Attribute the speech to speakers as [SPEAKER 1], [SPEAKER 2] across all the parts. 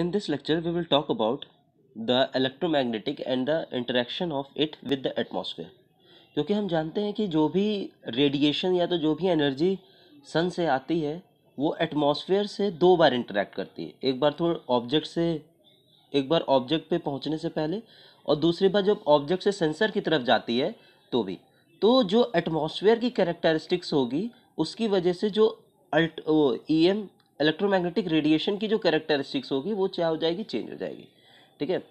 [SPEAKER 1] In this lecture, we will talk about the electromagnetic and the interaction of it with the atmosphere. क्योंकि हम जानते हैं कि जो भी रेडिएशन या तो जो भी एनर्जी सन से आती है वो एटमॉस्फेयर से दो बार इंटरेक्ट करती है एक बार तो ऑब्जेक्ट से एक बार ऑब्जेक्ट पे पहुंचने से पहले और दूसरी बार जब ऑब्जेक्ट से सेंसर की तरफ जाती है तो भी तो जो एटमॉस्फेयर की कैरेक्टरिस्टिक्स होगी उसकी वजह से जो अल्ट ई एम इलेक्ट्रोमैग्नेटिक रेडिएशन की जो कैरेक्टरिस्टिक्स होगी वो क्या हो जाएगी चेंज हो जाएगी ठीक है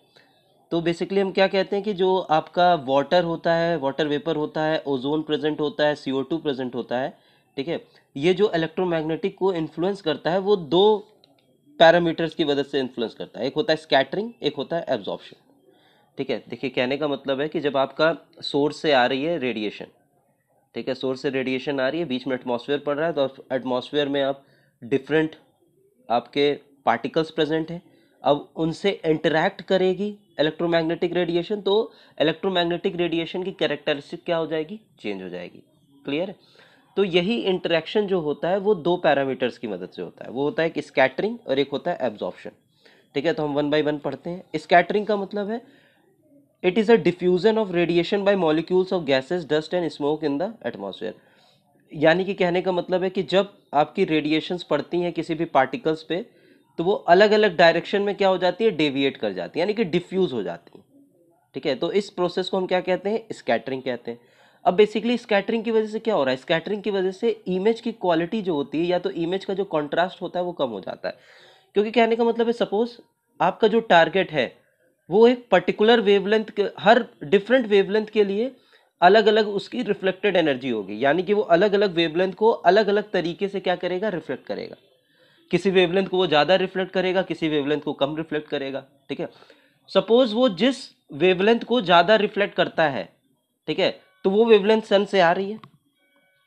[SPEAKER 1] तो बेसिकली हम क्या कहते हैं कि जो आपका वाटर होता है वाटर वेपर होता है ओजोन प्रेजेंट होता है सी प्रेजेंट होता है ठीक है ये जो इलेक्ट्रोमैग्नेटिक को इन्फ्लुएंस करता है वो दो पैरामीटर्स की मदद से इन्फ्लुएंस करता है एक होता है स्कैटरिंग एक होता है एब्जॉर्प्शन ठीक है देखिए कहने का मतलब है कि जब आपका सोर्स से आ रही है रेडिएशन ठीक है सोर्स से रेडिएशन आ रही है बीच में एटमॉस्फेयर पड़ रहा है तो एटमॉस्फेयर में आप डिफरेंट आपके पार्टिकल्स प्रेजेंट हैं अब उनसे इंटरैक्ट करेगी इलेक्ट्रोमैग्नेटिक रेडिएशन तो इलेक्ट्रोमैग्नेटिक रेडिएशन की कैरेक्टरिस्टिक क्या हो जाएगी चेंज हो जाएगी क्लियर है तो यही इंटरेक्शन जो होता है वो दो पैरामीटर्स की मदद से होता है वो होता है एक स्कैटरिंग और एक होता है एब्जॉर्प्शन ठीक है तो हम वन बाई वन पढ़ते हैं स्कैटरिंग का मतलब है it is a diffusion of radiation by molecules of gases dust and smoke in the atmosphere यानी कि कहने का मतलब है कि जब आपकी रेडिएशंस पड़ती हैं किसी भी पार्टिकल्स पे तो वो अलग अलग डायरेक्शन में क्या हो जाती है डेविएट कर जाती है यानी कि डिफ्यूज़ हो जाती है ठीक है तो इस प्रोसेस को हम क्या कहते हैं स्कैटरिंग कहते हैं अब बेसिकली स्कैटरिंग की वजह से क्या हो रहा है स्कैटरिंग की वजह से इमेज की क्वालिटी जो होती है या तो इमेज का जो कॉन्ट्रास्ट होता है वो कम हो जाता है क्योंकि कहने का मतलब है सपोज आपका जो टारगेट है वो एक पर्टिकुलर वेवलेंथ हर डिफरेंट वेवलेंथ के लिए अलग अलग उसकी रिफ्लेक्टेड एनर्जी होगी यानी कि वो अलग अलग वेवलेंथ को अलग अलग तरीके से क्या करेगा रिफ्लेक्ट करेगा किसी वेवलेंथ को वो ज़्यादा रिफ्लेक्ट करेगा किसी वेवलेंथ को कम रिफ्लेक्ट करेगा ठीक है सपोज वो जिस वेवलेंथ को ज़्यादा रिफ्लेक्ट करता है ठीक है तो वो वेवलेंथ सन से आ रही है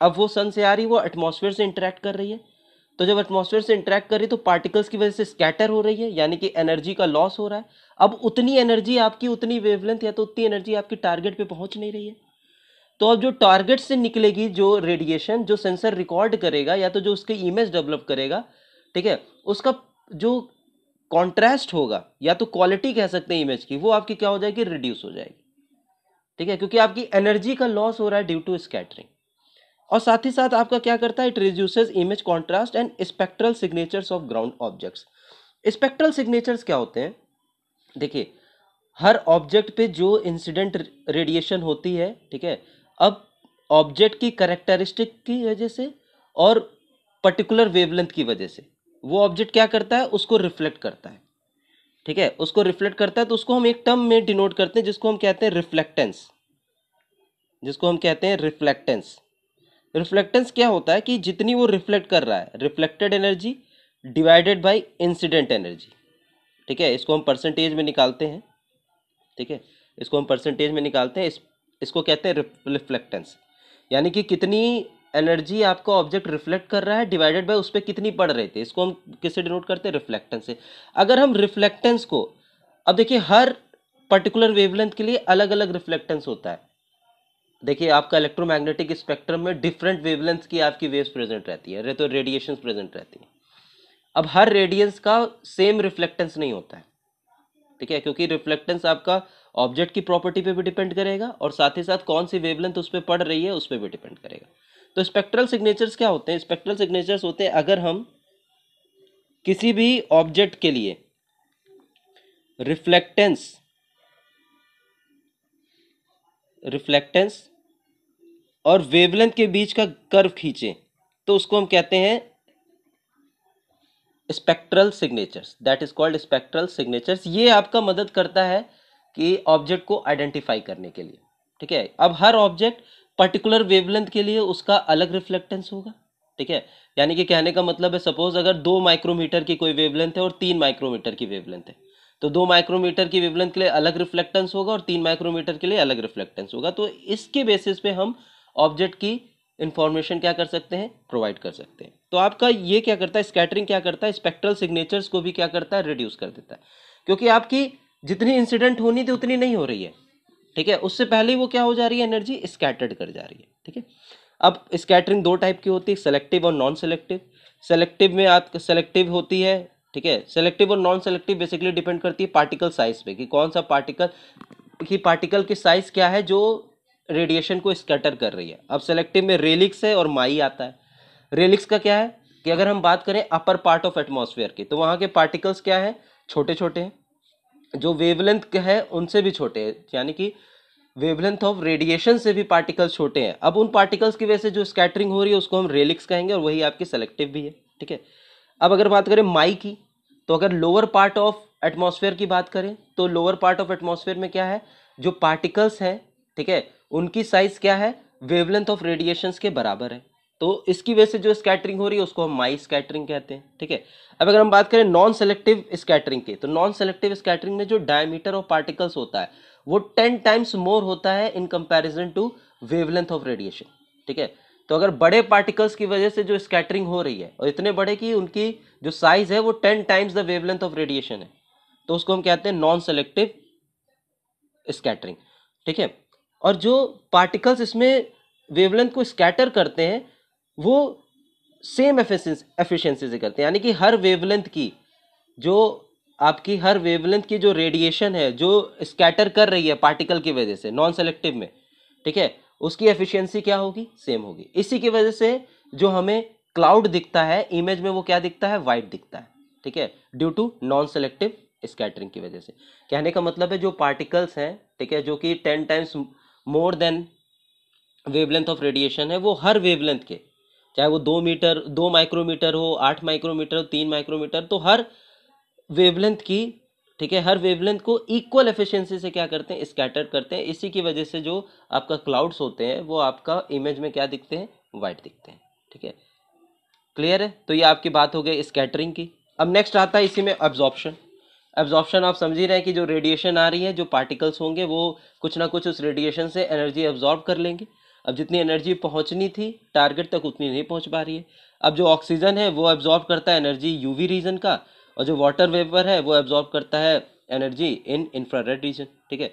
[SPEAKER 1] अब वो सन से आ रही है वो एटमोसफेयर से इंटरेक्ट कर रही है तो जब एटमोसफेयर से इंटरेक्ट कर रही है तो पार्टिकल्स की वजह से स्कैटर हो रही है यानी कि एनर्जी का लॉस हो रहा है अब उतनी एनर्जी आपकी उतनी वेवलेंथ या तो उतनी एनर्जी आपकी टारगेट पे पहुंच नहीं रही है तो अब जो टारगेट से निकलेगी जो रेडिएशन जो सेंसर रिकॉर्ड करेगा या तो जो उसके इमेज डेवलप करेगा ठीक है उसका जो कॉन्ट्रास्ट होगा या तो क्वालिटी कह सकते हैं इमेज की वो आपकी क्या हो जाएगी रिड्यूस हो जाएगी ठीक है क्योंकि आपकी एनर्जी का लॉस हो रहा है ड्यू टू स्कैटरिंग और साथ ही साथ आपका क्या करता है it reduces image contrast and spectral signatures of ground objects spectral signatures क्या होते हैं देखिए हर ऑब्जेक्ट पे जो इंसिडेंट रेडिएशन होती है ठीक है अब ऑब्जेक्ट की करेक्टरिस्टिक की वजह से और पर्टिकुलर वेवलेंथ की वजह से वो ऑब्जेक्ट क्या करता है उसको रिफ्लेक्ट करता है ठीक है उसको रिफ्लेक्ट करता है तो उसको हम एक टर्म में डिनोट करते हैं जिसको हम कहते हैं रिफ्लेक्टेंस जिसको हम कहते हैं रिफ्लेक्टेंस रिफ्लेक्टेंस क्या होता है कि जितनी वो रिफ्लेक्ट कर रहा है reflected energy divided by incident energy ठीक है इसको हम परसेंटेज में निकालते हैं ठीक है इसको हम परसेंटेज में निकालते हैं इस इसको कहते हैं रिफ्लेक्टेंस यानी कि कितनी एनर्जी आपका ऑब्जेक्ट रिफ्लेक्ट कर रहा है डिवाइडेड बाय उस पर कितनी पड़ रही थी इसको हम किससे डिनोट करते हैं रिफ्लेक्टेंस से अगर हम रिफ्लेक्टेंस को अब देखिए हर पर्टिकुलर वेवलेंथ के लिए अलग अलग रिफ्लेक्टेंस होता है देखिए आपका इलेक्ट्रोमैग्नेटिक स्पेक्ट्रम में डिफरेंट वेवलेंथ की आपकी वेव्स प्रेजेंट रहती है तो रेडिएशन प्रेजेंट रहती है अब हर रेडियंस का सेम रिफ्लेक्टेंस नहीं होता है ठीक है क्योंकि रिफ्लेक्टेंस आपका ऑब्जेक्ट की प्रॉपर्टी पे भी डिपेंड करेगा और साथ ही साथ कौन सी वेवलेंथ उस पर पड़ रही है उस पर भी डिपेंड करेगा तो स्पेक्ट्रल सिग्नेचर्स क्या होते हैं स्पेक्ट्रल सिग्नेचर्स होते हैं अगर हम किसी भी ऑब्जेक्ट के लिए रिफ्लेक्टेंस रिफ्लेक्टेंस और वेवलेंथ के बीच का कर्व खींचे तो उसको हम कहते हैं spectral signatures that is called spectral signatures ये आपका मदद करता है कि ऑब्जेक्ट को आइडेंटिफाई करने के लिए ठीक है अब हर ऑब्जेक्ट पर्टिकुलर वेवलेंथ के लिए उसका अलग रिफ्लेक्टेंस होगा ठीक है यानी कि कहने का मतलब है सपोज अगर दो माइक्रोमीटर की कोई वेवलेंथ है और तीन माइक्रोमीटर की वेवलेंथ है तो दो माइक्रोमीटर की वेवलेंथ के लिए अलग रिफ्लेक्टेंस होगा और तीन माइक्रोमीटर के लिए अलग रिफ्लेक्टेंस होगा तो इसके बेसिस पे हम ऑब्जेक्ट की इन्फॉर्मेशन क्या कर सकते हैं प्रोवाइड कर सकते हैं तो आपका ये क्या करता है स्कैटरिंग क्या करता है स्पेक्ट्रल सिग्नेचर्स को भी क्या करता है रिड्यूस कर देता है क्योंकि आपकी जितनी इंसिडेंट होनी थी उतनी नहीं हो रही है ठीक है उससे पहले वो क्या हो जा रही है एनर्जी स्कैटर्ड कर जा रही है ठीक है अब स्कैटरिंग दो टाइप की होती है सेलेक्टिव और नॉन सेलेक्टिव सेलेक्टिव में आप सेलेक्टिव होती है ठीक है सेलेक्टिव और नॉन सेलेक्टिव बेसिकली डिपेंड करती है पार्टिकल साइज पे कि कौन सा पार्टिकल कि पार्टिकल की साइज क्या है जो रेडिएशन को स्कैटर कर रही है अब सेलेक्टिव में रेलिक्स है और माई आता है रेलिक्स का क्या है कि अगर हम बात करें अपर पार्ट ऑफ एटमोसफेयर की तो वहाँ के पार्टिकल्स क्या है छोटे छोटे हैं जो वेवलेंथ है उनसे भी छोटे हैं यानी कि वेवलेंथ ऑफ रेडिएशन से भी पार्टिकल्स छोटे हैं अब उन पार्टिकल्स की वजह से जो स्कैटरिंग हो रही है उसको हम रेलिक्स कहेंगे और वही आपकी सेलेक्टिव भी है ठीक है अब अगर बात करें माई की तो अगर लोअर पार्ट ऑफ एटमोसफेयर की बात करें तो लोअर पार्ट ऑफ एटमोसफेयर में क्या है जो पार्टिकल्स हैं ठीक है उनकी साइज क्या है वेवलेंथ ऑफ रेडिएशंस के बराबर है तो इसकी वजह से जो स्कैटरिंग हो रही है उसको हम माई स्कैटरिंग कहते हैं ठीक है अब अगर हम बात करें नॉन सेलेक्टिव स्कैटरिंग की तो नॉन सेलेक्टिव स्कैटरिंग में जो डायमीटर ऑफ पार्टिकल्स होता है वो टेन टाइम्स मोर होता है in comparison to wavelength of radiation ठीक है तो अगर बड़े पार्टिकल्स की वजह से जो स्कैटरिंग हो रही है और इतने बड़े कि उनकी जो साइज है वो ten times the wavelength of radiation है तो उसको हम कहते हैं नॉन सेलेक्टिव स्कैटरिंग ठीक है और जो पार्टिकल्स इसमें वेवलेंथ को स्कैटर करते हैं वो सेम एफिशिएंसी से करते हैं यानी कि हर वेवलेंथ की जो आपकी हर वेवलेंथ की जो रेडिएशन है जो स्कैटर कर रही है पार्टिकल की वजह से नॉन सेलेक्टिव में ठीक है उसकी एफिशिएंसी क्या होगी सेम होगी इसी की वजह से जो हमें क्लाउड दिखता है इमेज में वो क्या दिखता है वाइट दिखता है ठीक है due to non selective scattering की वजह से कहने का मतलब है जो पार्टिकल्स हैं ठीक है जो कि ten times more than wavelength of radiation है वो हर वेवलेंथ के चाहे वो दो मीटर दो माइक्रोमीटर हो आठ माइक्रोमीटर हो तीन माइक्रोमीटर तो हर वेवलेंथ की ठीक है हर वेवलेंथ को इक्वल एफिशिएंसी से क्या करते हैं स्कैटर करते हैं इसी की वजह से जो आपका क्लाउड्स होते हैं वो आपका इमेज में क्या दिखते हैं वाइट दिखते हैं ठीक है क्लियर है तो ये आपकी बात हो गई स्कैटरिंग की अब नेक्स्ट आता है इसी में अब्जॉर्प्शन एब्जॉर्प्शन आप समझ ही रहे हैं कि जो रेडिएशन आ रही है जो पार्टिकल्स होंगे वो कुछ ना कुछ उस रेडिएशन से एनर्जी एब्जॉर्ब कर लेंगे अब जितनी एनर्जी पहुंचनी थी टारगेट तक उतनी नहीं पहुंच पा रही है अब जो ऑक्सीजन है वो एब्जॉर्ब करता है एनर्जी यू रीजन का और जो वाटर वेपर है वो एब्जॉर्ब करता है एनर्जी इन इंफ्रारेड रीजन ठीक है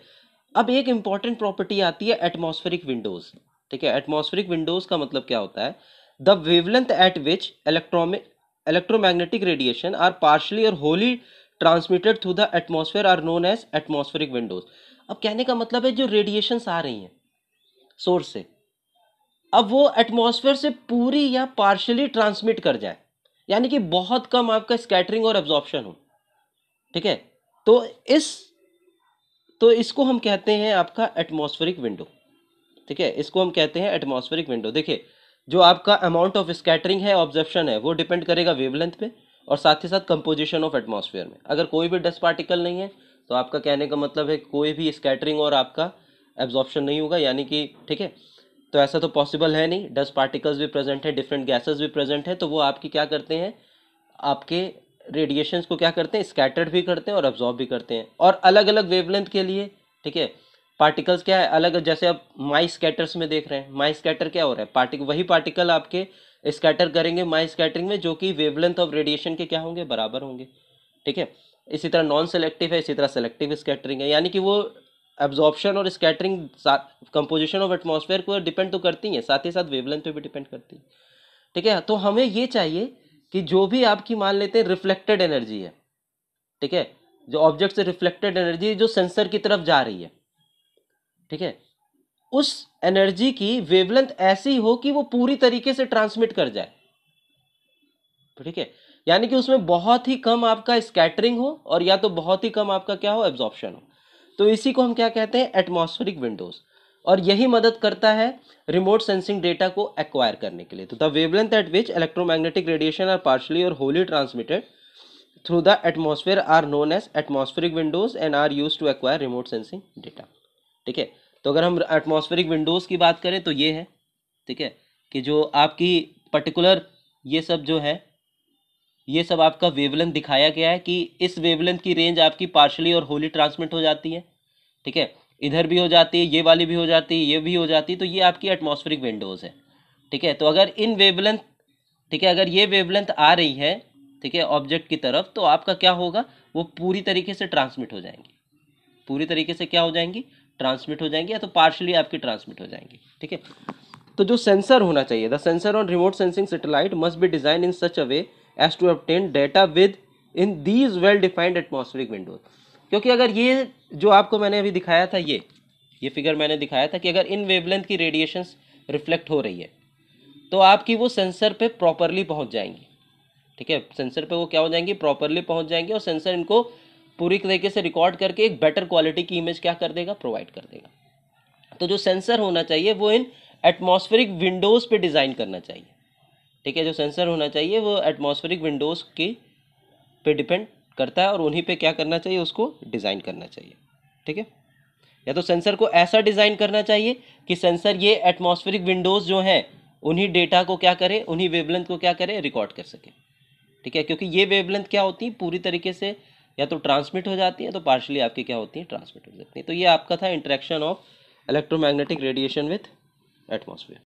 [SPEAKER 1] अब एक इंपॉर्टेंट प्रॉपर्टी आती है एटमोस्फेरिक विंडोज ठीक है एटमोस्फेरिक विंडोज का मतलब क्या होता है the wavelength at which electronic electromagnetic radiation are partially or wholly transmitted through the atmosphere are known as atmospheric windows अब कहने का मतलब है जो रेडिएशंस आ रही हैं सोर्स से अब वो एटमोसफेयर से पूरी या पार्शली ट्रांसमिट कर जाए यानी कि बहुत कम आपका स्कैटरिंग और एब्जॉर्प्शन हो ठीक है तो इस तो इसको हम कहते हैं आपका एटमोसफेरिक विंडो ठीक है इसको हम कहते हैं एटमॉस्फेरिक विंडो देखिए जो आपका अमाउंट ऑफ स्कैटरिंग है ऑब्जर्प्शन है वो डिपेंड करेगा वेवलेंथ पे और साथ ही साथ कंपोजिशन ऑफ एटमॉस्फेयर में अगर कोई भी डस्ट पार्टिकल नहीं है तो आपका कहने का मतलब है कोई भी स्कैटरिंग और आपका एब्जॉर्प्शन नहीं होगा यानी कि ठीक है तो ऐसा तो पॉसिबल है नहीं डस्ट पार्टिकल्स भी प्रेजेंट हैं डिफरेंट गैसेस भी प्रेजेंट हैं तो वो आपकी क्या करते हैं आपके रेडिएशंस को क्या करते हैं स्कैटर्ड भी करते हैं और अब्जॉर्ब भी करते हैं और अलग अलग वेवलेंथ के लिए ठीक है पार्टिकल्स क्या है अलग जैसे आप माई स्कैटर्स में देख रहे हैं माई स्कैटर क्या हो रहा है पार्टिक वही पार्टिकल आपके स्कैटर करेंगे माई स्कैटरिंग में जो कि वेवलेंथ ऑफ रेडिएशन के क्या होंगे बराबर होंगे ठीक है इसी तरह नॉन सेलेक्टिव है इसी तरह सेलेक्टिव स्कैटरिंग है यानी कि वो एब्जॉर्प्शन और स्कैटरिंग कंपोजिशन ऑफ एटमोसफेयर को डिपेंड तो करती हैं साथ ही साथ वेवलेंथ पे भी डिपेंड करती हैं ठीक है तो हमें ये चाहिए कि जो भी आपकी मान लेते हैं रिफ्लेक्टेड एनर्जी है ठीक है जो ऑब्जेक्ट से रिफ्लेक्टेड एनर्जी जो सेंसर की तरफ जा रही है ठीक है उस एनर्जी की वेवलेंथ ऐसी हो कि वो पूरी तरीके से ट्रांसमिट कर जाए ठीक है यानी कि उसमें बहुत ही कम आपका स्कैटरिंग हो और या तो बहुत ही कम आपका क्या हो एब्जॉर्प्शन हो तो इसी को हम क्या कहते हैं एटमॉस्फेरिक विंडोज और यही मदद करता है रिमोट सेंसिंग डेटा को एक्वायर करने के लिए तो the wavelength at which electromagnetic radiation are partially or wholly transmitted through the atmosphere are known as atmospheric windows and are used to acquire remote sensing data ठीक है तो अगर हम एटमॉस्फेरिक विंडोज़ की बात करें तो ये है ठीक है कि जो आपकी पर्टिकुलर ये सब जो है ये सब आपका वेवलेंथ दिखाया गया है कि इस वेवलेंथ की रेंज आपकी पार्शली और होली ट्रांसमिट हो जाती है ठीक है इधर भी हो जाती है ये वाली भी हो जाती है ये भी हो जाती है तो ये आपकी एटमॉस्फेरिक विंडोज़ है ठीक है तो अगर इन वेवलेंथ ठीक है अगर ये वेवलेंथ आ रही है ठीक है ऑब्जेक्ट की तरफ तो आपका क्या होगा वो पूरी तरीके से ट्रांसमिट हो जाएंगी पूरी तरीके से क्या हो जाएंगी ट्रांसमिट हो जाएंगे या तो पार्शली आपकी ट्रांसमिट हो जाएंगी ठीक है तो जो सेंसर होना चाहिए the sensor on remote sensing satellite must be design in such a way as to obtain data within these well defined atmospheric windows क्योंकि अगर ये जो आपको मैंने अभी दिखाया था ये ये फिगर मैंने दिखाया था कि अगर इन वेवलेंथ की रेडिएशन रिफ्लेक्ट हो रही है तो आपकी वो सेंसर पे प्रॉपरली पहुंच जाएंगी ठीक है सेंसर पे वो क्या हो जाएंगी प्रॉपरली पहुंच जाएंगी और सेंसर इनको पूरी तरीके से रिकॉर्ड करके एक बेटर क्वालिटी की इमेज क्या कर देगा प्रोवाइड कर देगा तो जो सेंसर होना चाहिए वो इन एटमॉस्फेरिक विंडोज़ पे डिज़ाइन करना चाहिए ठीक है जो सेंसर होना चाहिए वो एटमॉस्फेरिक विंडोज़ के पे डिपेंड करता है और उन्हीं पे क्या करना चाहिए उसको डिज़ाइन करना चाहिए ठीक है या तो सेंसर को ऐसा डिज़ाइन करना चाहिए कि सेंसर ये एटमॉस्फेरिक विंडोज़ जो हैं उन्हीं डेटा को क्या करे उन्हीं वेवलेंथ को क्या करे रिकॉर्ड कर सके ठीक है क्योंकि ये वेवलेंथ क्या होती है पूरी तरीके से या तो ट्रांसमिट हो जाती है तो पार्शली आपकी क्या होती है ट्रांसमिट हो जाती है तो ये आपका था interaction of electromagnetic radiation with atmosphere